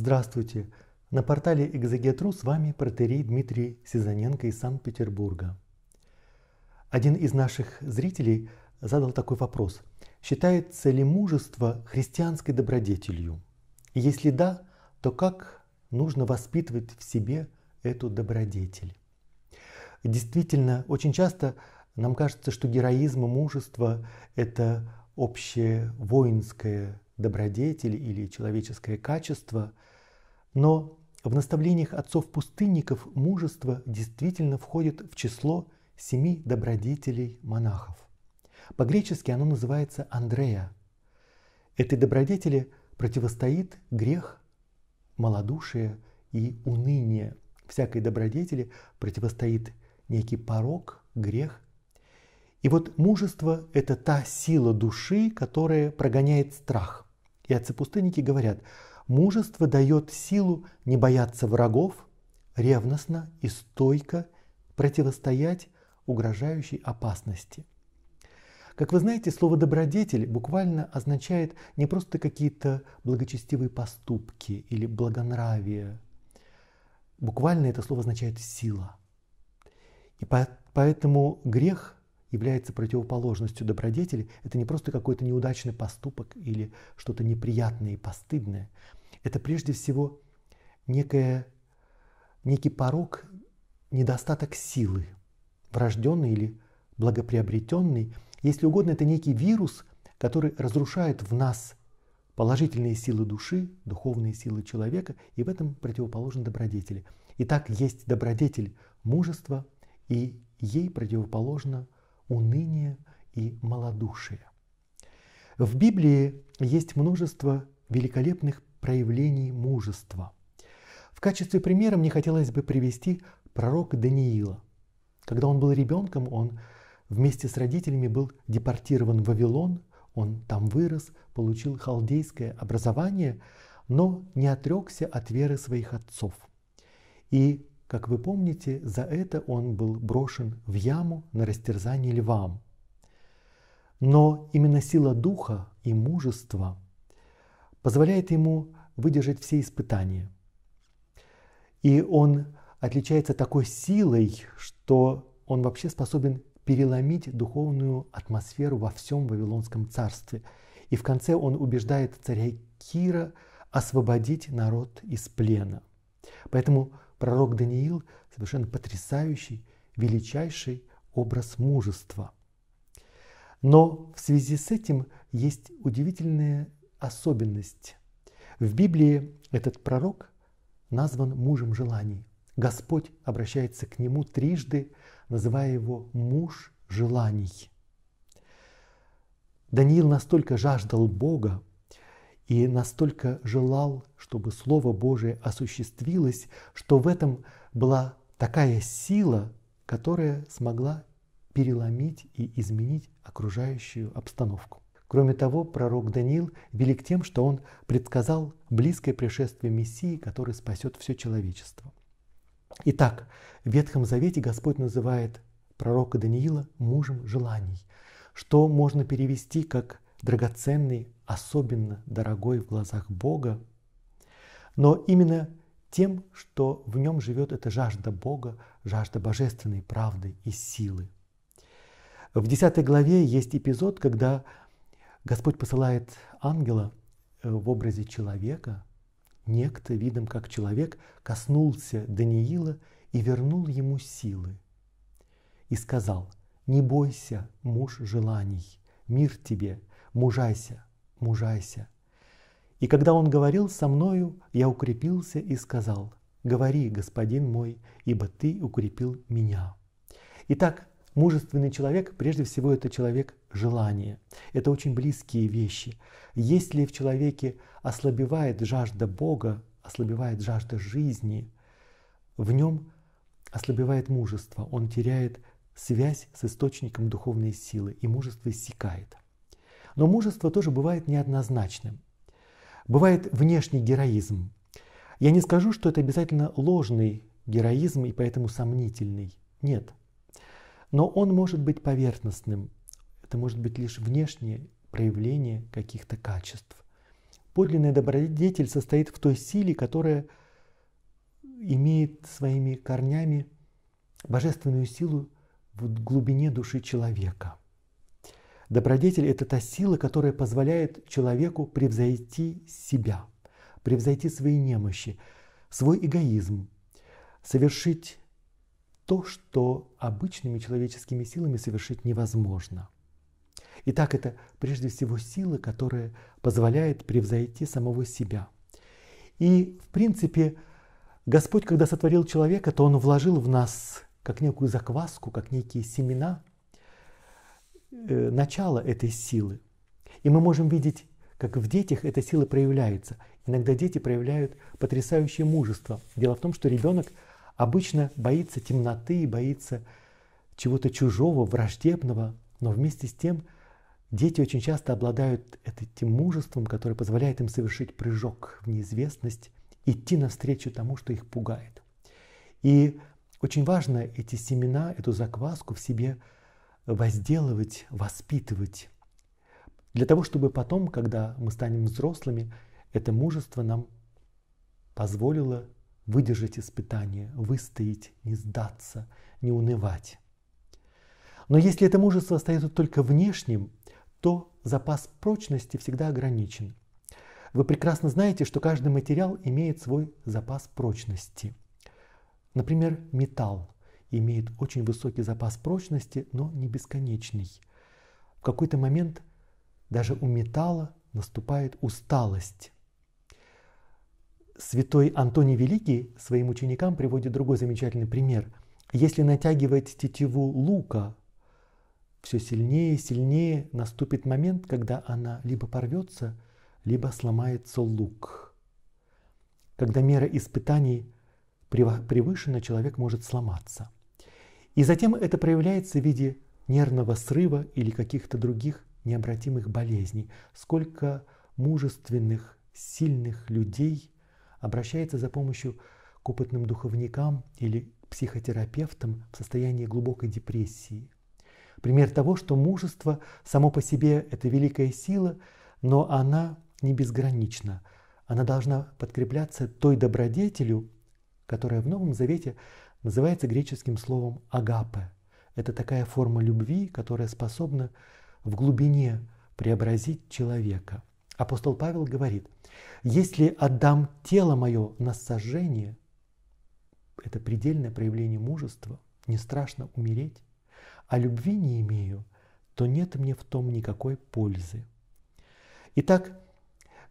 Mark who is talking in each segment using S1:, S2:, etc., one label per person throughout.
S1: Здравствуйте! На портале Экзегетру с вами протерей Дмитрий Сизаненко из Санкт-Петербурга. Один из наших зрителей задал такой вопрос. Считается ли мужество христианской добродетелью? если да, то как нужно воспитывать в себе эту добродетель? Действительно, очень часто нам кажется, что героизм и мужество – это общее воинское добродетель или человеческое качество – но в наставлениях отцов-пустынников мужество действительно входит в число семи добродетелей монахов. По-гречески оно называется Андрея. Этой добродетели противостоит грех, малодушие и уныние. Всякой добродетели противостоит некий порог, грех. И вот мужество – это та сила души, которая прогоняет страх. И отцы-пустынники говорят, Мужество дает силу не бояться врагов, ревностно и стойко противостоять угрожающей опасности. Как вы знаете, слово «добродетель» буквально означает не просто какие-то благочестивые поступки или благонравие. Буквально это слово означает «сила». И по- поэтому грех является противоположностью добродетели. Это не просто какой-то неудачный поступок или что-то неприятное и постыдное это прежде всего некое, некий порог, недостаток силы, врожденный или благоприобретенный. Если угодно, это некий вирус, который разрушает в нас положительные силы души, духовные силы человека, и в этом противоположны добродетели. Итак, есть добродетель мужества, и ей противоположно уныние и малодушие. В Библии есть множество великолепных проявлений мужества. В качестве примера мне хотелось бы привести пророка Даниила. Когда он был ребенком, он вместе с родителями был депортирован в Вавилон, он там вырос, получил халдейское образование, но не отрекся от веры своих отцов. И, как вы помните, за это он был брошен в яму на растерзание львам. Но именно сила духа и мужество позволяет ему выдержать все испытания. И он отличается такой силой, что он вообще способен переломить духовную атмосферу во всем Вавилонском царстве. И в конце он убеждает царя Кира освободить народ из плена. Поэтому пророк Даниил совершенно потрясающий, величайший образ мужества. Но в связи с этим есть удивительная особенность. В Библии этот пророк назван мужем желаний. Господь обращается к нему трижды, называя его муж желаний. Даниил настолько жаждал Бога и настолько желал, чтобы Слово Божие осуществилось, что в этом была такая сила, которая смогла переломить и изменить окружающую обстановку. Кроме того, пророк Даниил велик тем, что он предсказал близкое пришествие Мессии, который спасет все человечество. Итак, в Ветхом Завете Господь называет пророка Даниила мужем желаний, что можно перевести как драгоценный, особенно дорогой в глазах Бога, но именно тем, что в нем живет эта жажда Бога, жажда божественной правды и силы. В 10 главе есть эпизод, когда Господь посылает ангела э, в образе человека, некто, видом как человек, коснулся Даниила и вернул ему силы. И сказал, не бойся, муж желаний, мир тебе, мужайся, мужайся. И когда он говорил со мною, я укрепился и сказал, говори, господин мой, ибо ты укрепил меня. Итак, мужественный человек, прежде всего, это человек желание. Это очень близкие вещи. Если в человеке ослабевает жажда Бога, ослабевает жажда жизни, в нем ослабевает мужество, он теряет связь с источником духовной силы, и мужество иссякает. Но мужество тоже бывает неоднозначным. Бывает внешний героизм. Я не скажу, что это обязательно ложный героизм и поэтому сомнительный. Нет. Но он может быть поверхностным, это может быть лишь внешнее проявление каких-то качеств. Подлинный добродетель состоит в той силе, которая имеет своими корнями божественную силу в глубине души человека. Добродетель – это та сила, которая позволяет человеку превзойти себя, превзойти свои немощи, свой эгоизм, совершить то, что обычными человеческими силами совершить невозможно – Итак, это прежде всего сила, которая позволяет превзойти самого себя. И, в принципе, Господь, когда сотворил человека, то Он вложил в нас как некую закваску, как некие семена, э, начало этой силы. И мы можем видеть, как в детях эта сила проявляется. Иногда дети проявляют потрясающее мужество. Дело в том, что ребенок обычно боится темноты, боится чего-то чужого, враждебного, но вместе с тем – Дети очень часто обладают этим мужеством, которое позволяет им совершить прыжок в неизвестность, идти навстречу тому, что их пугает. И очень важно эти семена, эту закваску в себе возделывать, воспитывать, для того, чтобы потом, когда мы станем взрослыми, это мужество нам позволило выдержать испытание, выстоять, не сдаться, не унывать. Но если это мужество остается только внешним, то запас прочности всегда ограничен. Вы прекрасно знаете, что каждый материал имеет свой запас прочности. Например, металл имеет очень высокий запас прочности, но не бесконечный. В какой-то момент даже у металла наступает усталость. Святой Антоний Великий своим ученикам приводит другой замечательный пример. Если натягивать тетиву лука все сильнее и сильнее наступит момент, когда она либо порвется, либо сломается лук. Когда мера испытаний превышена, человек может сломаться. И затем это проявляется в виде нервного срыва или каких-то других необратимых болезней. Сколько мужественных, сильных людей обращается за помощью к опытным духовникам или психотерапевтам в состоянии глубокой депрессии – Пример того, что мужество само по себе – это великая сила, но она не безгранична. Она должна подкрепляться той добродетелю, которая в Новом Завете называется греческим словом «агапе». Это такая форма любви, которая способна в глубине преобразить человека. Апостол Павел говорит, если отдам тело мое на сожжение, это предельное проявление мужества, не страшно умереть, а любви не имею, то нет мне в том никакой пользы. Итак,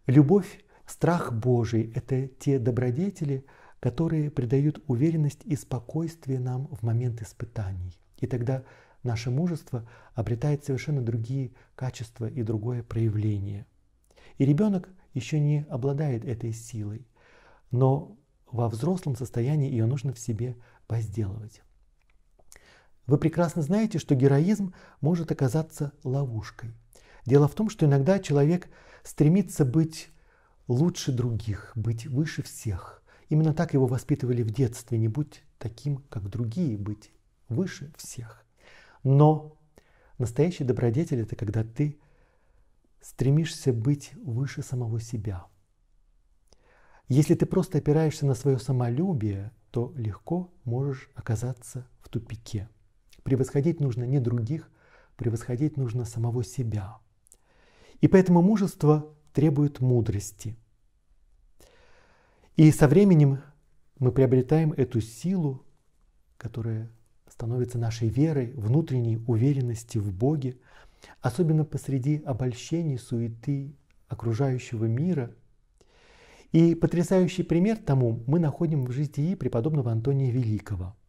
S1: любовь, страх Божий – это те добродетели, которые придают уверенность и спокойствие нам в момент испытаний. И тогда наше мужество обретает совершенно другие качества и другое проявление. И ребенок еще не обладает этой силой, но во взрослом состоянии ее нужно в себе возделывать. Вы прекрасно знаете, что героизм может оказаться ловушкой. Дело в том, что иногда человек стремится быть лучше других, быть выше всех. Именно так его воспитывали в детстве, не будь таким, как другие, быть выше всех. Но настоящий добродетель – это когда ты стремишься быть выше самого себя. Если ты просто опираешься на свое самолюбие, то легко можешь оказаться в тупике – Превосходить нужно не других, превосходить нужно самого себя. И поэтому мужество требует мудрости. И со временем мы приобретаем эту силу, которая становится нашей верой, внутренней уверенности в Боге, особенно посреди обольщений, суеты окружающего мира. И потрясающий пример тому мы находим в житии преподобного Антония Великого –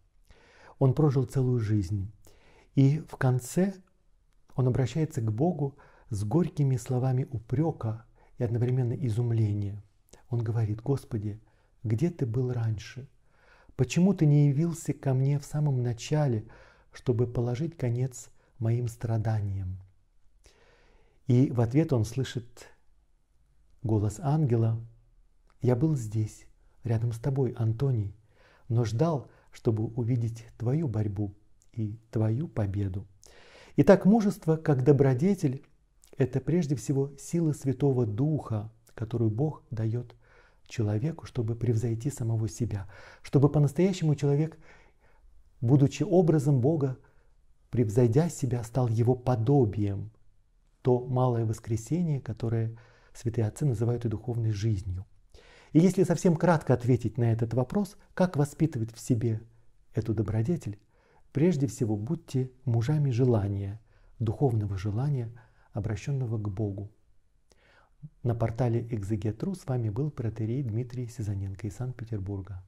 S1: он прожил целую жизнь. И в конце он обращается к Богу с горькими словами упрека и одновременно изумления. Он говорит, Господи, где ты был раньше? Почему ты не явился ко мне в самом начале, чтобы положить конец моим страданиям? И в ответ он слышит голос ангела, «Я был здесь, рядом с тобой, Антоний, но ждал, чтобы увидеть твою борьбу и твою победу. Итак, мужество как добродетель – это прежде всего сила Святого Духа, которую Бог дает человеку, чтобы превзойти самого себя, чтобы по-настоящему человек, будучи образом Бога, превзойдя себя, стал его подобием, то малое воскресение, которое святые отцы называют и духовной жизнью – и если совсем кратко ответить на этот вопрос, как воспитывать в себе эту добродетель, прежде всего будьте мужами желания, духовного желания, обращенного к Богу. На портале Экзегетру с вами был протерей Дмитрий Сизаненко из Санкт-Петербурга.